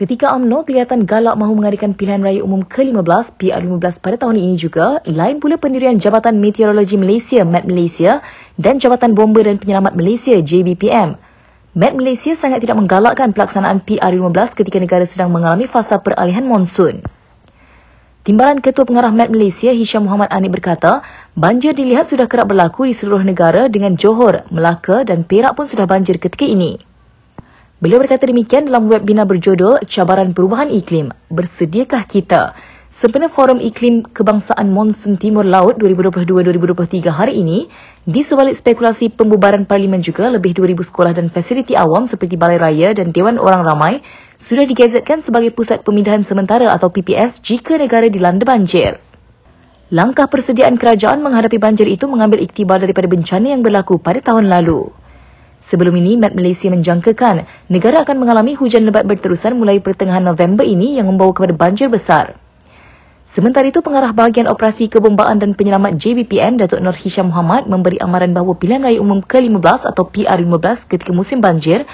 Ketika UMNO kelihatan galak mahu mengadakan pilihan raya umum ke-15 PR15 pada tahun ini juga, lain pula pendirian Jabatan Meteorologi Malaysia MET Malaysia dan Jabatan Bomber dan Penyelamat Malaysia JBPM. MET Malaysia sangat tidak menggalakkan pelaksanaan PR15 ketika negara sedang mengalami fasa peralihan monsun. Timbalan Ketua Pengarah MET Malaysia Hisham Muhammad Anik berkata, banjir dilihat sudah kerap berlaku di seluruh negara dengan Johor, Melaka dan Perak pun sudah banjir ketika ini. Beliau berkata demikian dalam webinar berjudul Cabaran Perubahan Iklim, Bersediakah Kita? Sempena Forum Iklim Kebangsaan Monsun Timur Laut 2022-2023 hari ini, di sebalik spekulasi pembubaran parlimen juga, lebih 2,000 sekolah dan fasiliti awam seperti Balai Raya dan Dewan Orang Ramai sudah digazetkan sebagai pusat pemindahan sementara atau PPS jika negara dilanda banjir. Langkah persediaan kerajaan menghadapi banjir itu mengambil iktibar daripada bencana yang berlaku pada tahun lalu. Sebelum ini, Met Malaysia menjangkakan negara akan mengalami hujan lebat berterusan mulai pertengahan November ini yang membawa kepada banjir besar. Sementara itu, pengarah bahagian operasi kebombaan dan penyelamat JBPM, Datuk Nur Hisham Muhammad memberi amaran bahawa pilihan raya umum ke-15 atau PR15 ketika musim banjir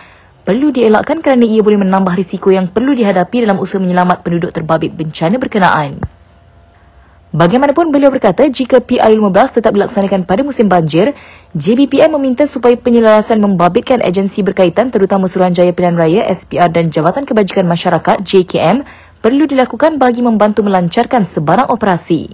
perlu dielakkan kerana ia boleh menambah risiko yang perlu dihadapi dalam usaha menyelamat penduduk terbabit bencana berkenaan. Bagaimanapun, beliau berkata jika PR15 tetap dilaksanakan pada musim banjir, JBPM meminta supaya penyelarasan membabitkan agensi berkaitan terutama Suruhanjaya Pilihan Raya SPR dan Jabatan Kebajikan Masyarakat JKM perlu dilakukan bagi membantu melancarkan sebarang operasi.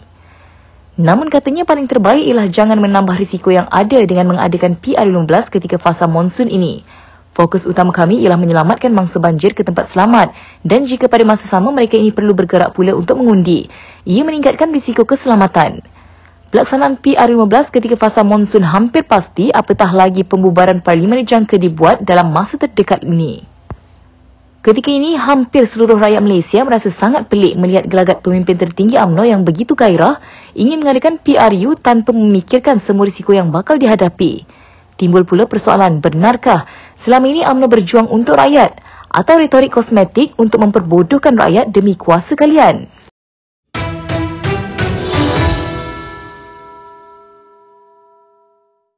Namun katanya paling terbaik ialah jangan menambah risiko yang ada dengan mengadakan PR15 ketika fasa monsun ini. Fokus utama kami ialah menyelamatkan mangsa banjir ke tempat selamat dan jika pada masa sama mereka ini perlu bergerak pula untuk mengundi. Ia meningkatkan risiko keselamatan. Pelaksanaan PR15 ketika fasa monsun hampir pasti apatah lagi pembubaran parlimen dijangka dibuat dalam masa terdekat ini. Ketika ini, hampir seluruh rakyat Malaysia merasa sangat pelik melihat gelagat pemimpin tertinggi UMNO yang begitu gairah ingin mengadakan PRU tanpa memikirkan semua risiko yang bakal dihadapi. Timbul pula persoalan, benarkah selama ini UMNO berjuang untuk rakyat atau retorik kosmetik untuk memperbodohkan rakyat demi kuasa kalian?